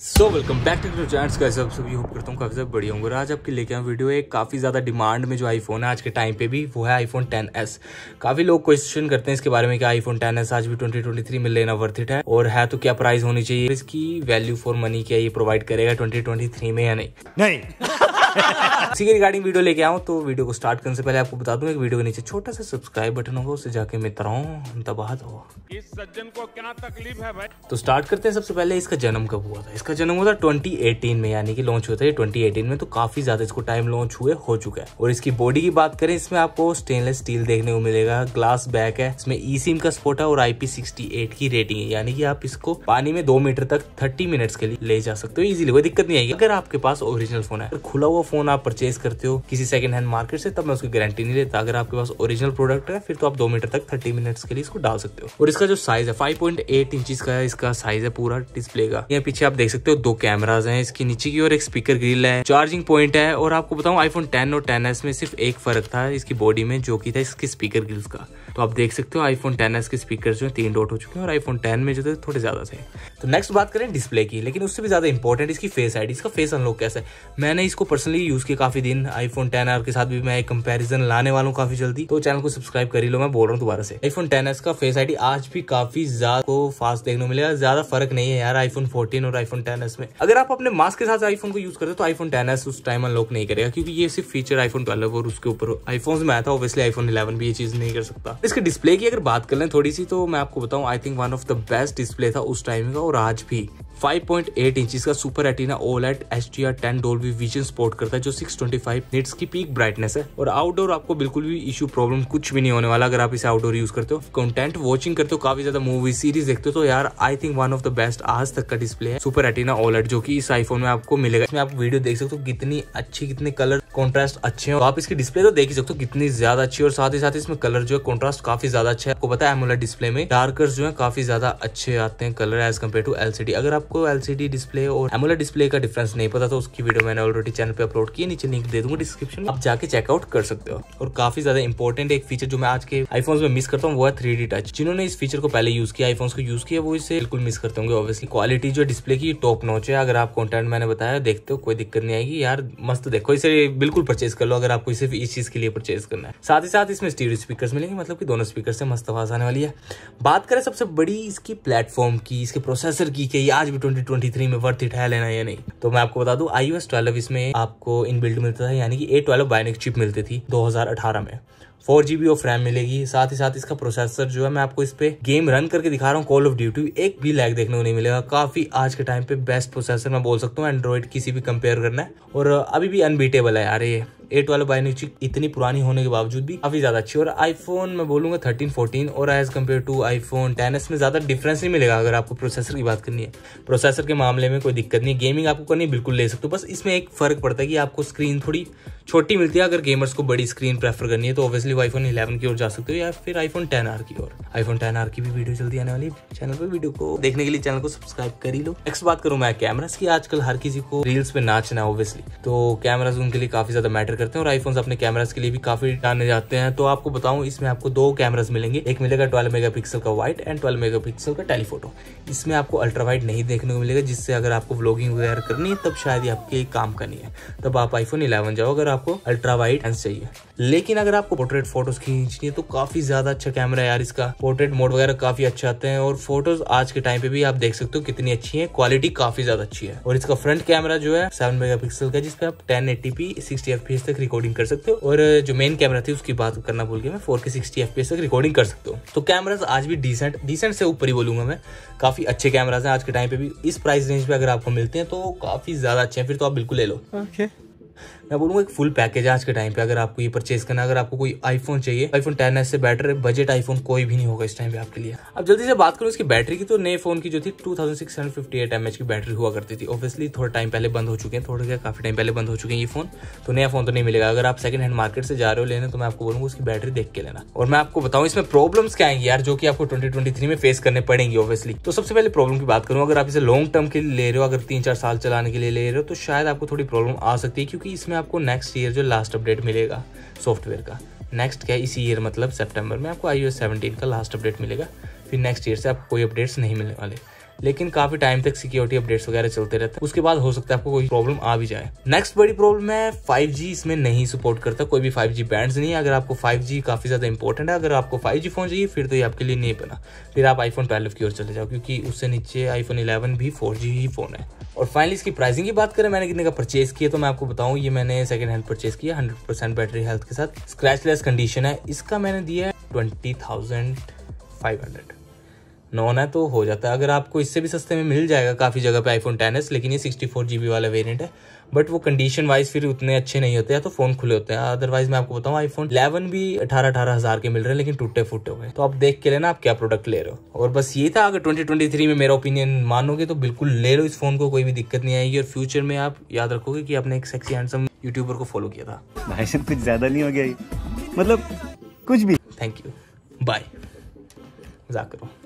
So welcome back to to का सब सभी होप करता हूँ काफ़ी सब बढ़िया होंगे आज आपके लेके आए वीडियो एक काफ़ी ज़्यादा डिमांड में जो आईफोन है आज के टाइम पे भी वो है आईफोन 10s काफ़ी लोग क्वेश्चन करते हैं इसके बारे में कि आईफोन 10s आज भी 2023 में लेना वर्थ इट है और है तो क्या प्राइस होनी चाहिए इसकी वैल्यू फॉर मनी क्या ये प्रोवाइड करेगा ट्वेंटी में या नहीं, नहीं। इसी के रिगार्डिंग वीडियो लेके आऊँ तो वीडियो को स्टार्ट करने से पहले आपको बता दूँ एक वीडियो के नीचे छोटा सा सब्सक्राइब बटन होगा उसे जाके मित्रों दबा दो इस सज्जन को क्या तकलीफ है भाई तो स्टार्ट करते हैं सबसे पहले इसका जन्म कब हुआ था इसका जन्म हुआ था ट्वेंटी में यानी कि लॉन्च हुआ था ये एटीन में तो काफी ज्यादा इसको टाइम लॉन्च हुए हो चुका है और इसकी बॉडी की बात करें इसमें आपको स्टेनलेस स्टील देखने को मिलेगा ग्लास बैक है इसमें ई सिम का स्पोर्ट है और आईपी की रेटिंग है यानी कि आप इसको पानी में दो मीटर तक थर्टी मिनट्स के लिए ले जा सकते हो इजीली कोई दिक्कत नहीं आएगी अगर आपके पास ओरिजिनल फोन है खुला हुआ फ़ोन आप परचेज करते हो किसी सेकंड हैंड मार्केट से तब मैं उसकी गारंटी नहीं लेता अगर आपके पास ओरिजिनल प्रोडक्ट है फिर तो आप दो मीटर तक थर्टी मिनट के लिए इसको डाल सकते हो और इसका जो साइज है फाइव पॉइंट एट का है इसका साइज है पूरा डिस्प्ले का यहाँ पीछे आप देख सकते हो दो कैमराज है इसके नीचे की और एक स्पीकर ग्रिल है चार्जिंग पॉइंट है और आपको बताऊँ आईफोन टेन और टेन में सिर्फ एक फर्क था इसकी बॉडी में जो की था इसके स्पीकर ग्रिल्स का तो आप देख सकते हो आईफोन टेन के स्पीकर जो है तीन डॉट हो चुके हैं और आईफोन टेन में जो थे थोड़े ज्यादा थे तो नेक्स्ट बात करें डिस्प्ले की लेकिन उससे भी ज़्यादा इंपॉर्टेंट इसकी फेस आईडी इसका फेस अनलॉक कैसा है मैंने इसको पर्सनली यूज़ किया काफ़ी दिन आईफोन टेन आर के साथ भी मैं एक कंपेरिजन लाने वाला हूँ काफ़ी जल्दी तो चैनल को सब्सक्राइब कर ही लो मैं बोल रहा हूँ दोबारा से आईफोन टेन एस का फेस आईडी आज भी काफ़ी ज़्यादा फास्ट देखने को मिलेगा ज़्यादा फर्क नहीं है यार आईफोन फोर्टीन और आईफोन टेन में अगर आप अपने मास्क के साथ आईफोन को यूज़ करते तो आईफोन टेन उस टाइम अनलॉक नहीं करेगा क्योंकि ये सिर्फ फीचर आईफोन ट्वेल्व और उसके ऊपर आईफोन में आया था ऑब्वियसली आईफोन इलेवन भी ये चीज़ नहीं कर सकता इसके डिस्प्ले की अगर बात कर लें थोड़ी सी तो मैं आपको बताऊँ I think one of the best display था उस टाइम का और और आज भी 5.8 इंच का super retina OLED H D R ten Dolby vision support करता है जो 625 ट्वेंटी की पीक ब्राइटनेस है और आउटडोर आपको बिल्कुल भी इशू प्रॉब्लम कुछ भी नहीं होने वाला अगर आप इसे आउटडोर यूज करते हो कंटेंट वॉचिंग करते हो काफी ज्यादा मूवी सीरीज देखते हो तो यार I think one of the best आज तक का डिस्प्ले है सुपर एटीना ओलेट जो की इस आईफोन में आपको मिलेगा इसमें आप वीडियो देख सकते हो कितनी अच्छी कितने कलर कॉन्ट्रास्ट अच्छे हो तो आप इसकी डिस्प्ले तो देख ही सकते हो कितनी ज्यादा अच्छी और साथ ही साथ इसमें कलर जो है कॉन्ट्रास्ट काफी ज्यादा अच्छा है आपको पता है एमोलेट डिस्प्ले में डार्कर्स जो है काफी ज्यादा अच्छे आते हैं colour as compare to LCD अगर आपको एलसीडी डिस्प्ले और एमोलेट डिस्प्ले का डिफरेंस नहीं पता तो उसकी वीडियो मैंने ऑलरेडी चैनल पर अपलोड की नीचे लिंक दे दूंगा डिस्क्रिप्शन में आप जाके चेकआउट कर सकते हो और काफी ज्यादा इंपॉर्टेंट एक फीचर जो मैं आज के आईफोन में मिस करता हूँ वो है थ्री टच जिन्होंने इस फीचर को पहले यूज किया आईफोन को यूज किया वो इसे बिल्कुल मिस करते होंगे ऑब्वियसली क्वालिटी जो डिस्प्ले की टॉप नॉच है अगर आप कॉन्टेंट मैंने बताया देखते हो कोई दिक्कत नहीं आएगी यार मस्त देखो इसे बिल्कुल परचेज कर लो अगर आपको सिर्फ इस चीज़ के लिए परचेज करना है साथ ही साथ इसमें स्टीरियो स्पीकर मिलेंगे मतलब कि दोनों स्पीकर से मस्त आवाज़ आने वाली है बात करें सबसे बड़ी इसकी प्लेटफॉर्म की इसके प्रोसेसर की कि आज भी ट्वेंटी ट्वेंटी थ्री में वर्थ इट है लेना या नहीं तो मैं आपको बता दू आई एस ट्वेल्व इसमें आपको इन बिल्ड मिलता था यानी कि ए ट्वेल्व बायोनिक चिप मिलती थी 2018 में फोर जीबी ऑफ रैम मिलेगी साथ ही साथ इसका प्रोसेसर जो है मैं आपको इस पे गेम रन करके दिखा रहा हूँ कॉल ऑफ ड्यूटी एक भी लैग देखने को नहीं मिलेगा काफी आज के टाइम पे बेस्ट प्रोसेसर मैं बोल सकता हूँ एंड्रॉइड किसी भी कंपेयर करना है और अभी भी अनबीटेबल है यार ये एट वाले बाई न्यू इतनी पुरानी होने के बावजूद भी काफी ज्यादा अच्छी और आईफोन मैं बोलूंगा थर्टीन फोर्टीन और as compare to iPhone ten S में ज्यादा डिफरेंस नहीं मिलेगा अगर आपको प्रोसेसर की बात करनी है प्रोसेसर के मामले में कोई दिक्कत नहीं गेमिंग आपको करनी बिल्कुल ले सकते हो बस इसमें एक फर्क पड़ता है कि आपको स्क्रीन थोड़ी छोटी मिलती है अगर गेमर्स को बड़ी स्क्रीन प्रेफर करनी है तो ऑब्वियसली आईफोन इलेवन की ओर जा सकते हो या फिर आईफोन टेन आर की ओर आईफोन टेन आर की भी वीडियो जल्दी आने वाली चैनल पर वीडियो को देखने के लिए चैनल को सब्सक्राइब कर ही लो नेक्स्ट बात करूं मैं कैमराज की आजकल हर किसी को रील्स पे नाचना है ऑब्वियसली तो कैमराज उनके लिए काफी ज्यादा मैटर करते हैं और आईफोन अपने कैमराज के लिए भी काफी डाने जाते हैं तो आपको बताऊं इसमें आपको दो कैमराज मिलेंगे एक मिलेगा ट्वेल्व मेगापिक्सल का व्हाइट एंड ट्वेल्व मेगापिक्सल का टेलीफोटो इसमें आपको अल्ट्रा वाइट नहीं देखने को मिलेगा जिससे अगर आपको ब्लॉगिंग वगैरह करनी है तब शायद आपके काम करनी है तब आप आईफोन इलेवन जाओ अगर आपको अल्ट्रा वाइट लेंस चाहिए लेकिन अगर आपको पोर्ट्रेट फोटोज खींचनी है तो काफी ज्यादा अच्छा कैमरा है यार इसका पोर्ट्रेट मोड वगैरह काफी अच्छे आते हैं और फोटोज आज के टाइम पे भी आप देख सकते हो कितनी अच्छी है क्वालिटी काफी ज्यादा अच्छी है और इसका फ्रंट कैमरा जो है सेवन मेगा का जिसपे आप ten eighty p sixty F F तक रिकॉर्डिंग कर सकते हो और जो मेन कैमरा थी उसकी बात करना भूल गया मैं फोर के सिक्सटी एफ तक रिकॉर्डिंग कर सकते हो तो कैमराज आज भी डिसेंट डिसेंट से ऊपर ही बोलूंगा मैं काफी अच्छे कैमराज हैं आज के टाइम पे भी इस प्राइस रेंज पे अगर आपको मिलते हैं तो काफी ज्यादा अच्छे हैं फिर तो आप बिल्कुल ले लो okay. मैं बोलूँगा एक फुल पैकेज आज के टाइम पे अगर आपको ये परचेज करना अगर आपको कोई आईफोन चाहिए आईफोन टेन एस से बेटर है बजट आईफोन कोई भी नहीं होगा इस टाइम पे आपके लिए अब जल्दी से बात करूँ इसकी बैटरी की तो नए फोन की जो थी टू थाउजेंड की बैटरी हुआ करती थी ऑब्वियसली थोड़ा टाइम पहले बंद हो चुके हैं थोड़े क्या काफी टाइम पहले बंद हो चुके हैं ये फोन तो नया फोन तो नहीं मिलेगा अगर आप सेकंड हैंड मार्केट से जा रहे हो लेने तो मैं आपको बोलूंगा उसकी बैटरी देख के लेना और मैं आपको बताऊँ इसमें प्रॉब्लम क्या है यार जो कि आपको ट्वेंटी में फेस करने पड़ेंगे ऑब्वियसली तो सबसे पहले प्रॉब्लम की बात करूँ अगर आप इसे लॉन्ग टर्म के लिए ले रहे हो अगर तीन चार साल चलाने के लिए ले रहे हो तो शायद आपको थोड़ी प्रॉब्लम आ सकती है क्योंकि इसमें में आपको नेक्स्ट ईयर जो लास्ट अपडेट मिलेगा सॉफ्टवेयर का नेक्स्ट क्या इसी ईयर मतलब सेप्टेम्बर में आपको आई ओ का लास्ट अपडेट मिलेगा फिर नेक्स्ट ईयर से आपको कोई अपडेट्स नहीं मिलने वाले लेकिन काफी टाइम तक सिक्योरिटी अपडेट्स वगैरह चलते रहते हैं उसके बाद हो सकता है आपको कोई प्रॉब्लम आ भी जाए नेक्स्ट बड़ी प्रॉब्लम है फाइव इसमें नहीं सपोर्ट करता कोई भी फाइव जी नहीं है अगर आपको फाइव काफी ज्यादा इंपॉर्टेंट है अगर आपको फाइव फोन चाहिए फिर तो ये आपके लिए नहीं बना फिर आप आईफोन ट्वेल्व की ओर चले जाओ क्योंकि उससे नीचे आईफोन इलेवन भी फोर ही फोन है और फाइनली इसकी प्राइसिंग की बात करें मैंने कितने का परचेज किया तो मैं आपको बताऊं ये मैंने सेकंड हैंड परचेज किया 100% बैटरी हेल्थ के साथ स्क्रैचलेस कंडीशन है इसका मैंने दिया है ट्वेंटी थाउजेंड फाइव हंड्रेड नॉन है तो हो जाता है अगर आपको इससे भी सस्ते में मिल जाएगा काफ़ी जगह पे आईफोन टेन एस लेकिन ये सिक्सटी फोर जी बी वाला वेरिएंट है बट वो कंडीशन वाइज फिर उतने अच्छे नहीं होते हैं तो फोन खुले होते हैं अदरवाइज मैं आपको बताऊँ आईफोन इलेवन भी अठारह अठारह हज़ार के मिल रहे हैं लेकिन टूटे फूटे हुए तो आप देख के लेना आप क्या प्रोडक्ट ले रहे हो और बस ये था अगर ट्वेंटी ट्वेंटी थ्री में मेरा ओपिनियन मानोगे तो बिल्कुल ले लो इस फोन को कोई भी दिक्कत नहीं आएगी और फ्यूचर में आप याद रखोगे कि आपने एक सेक्सी हैंडसम यूट्यूबर को फॉलो किया था भाई सब कुछ ज़्यादा नहीं हो गया मतलब कुछ भी थैंक यू बाय मजाक करो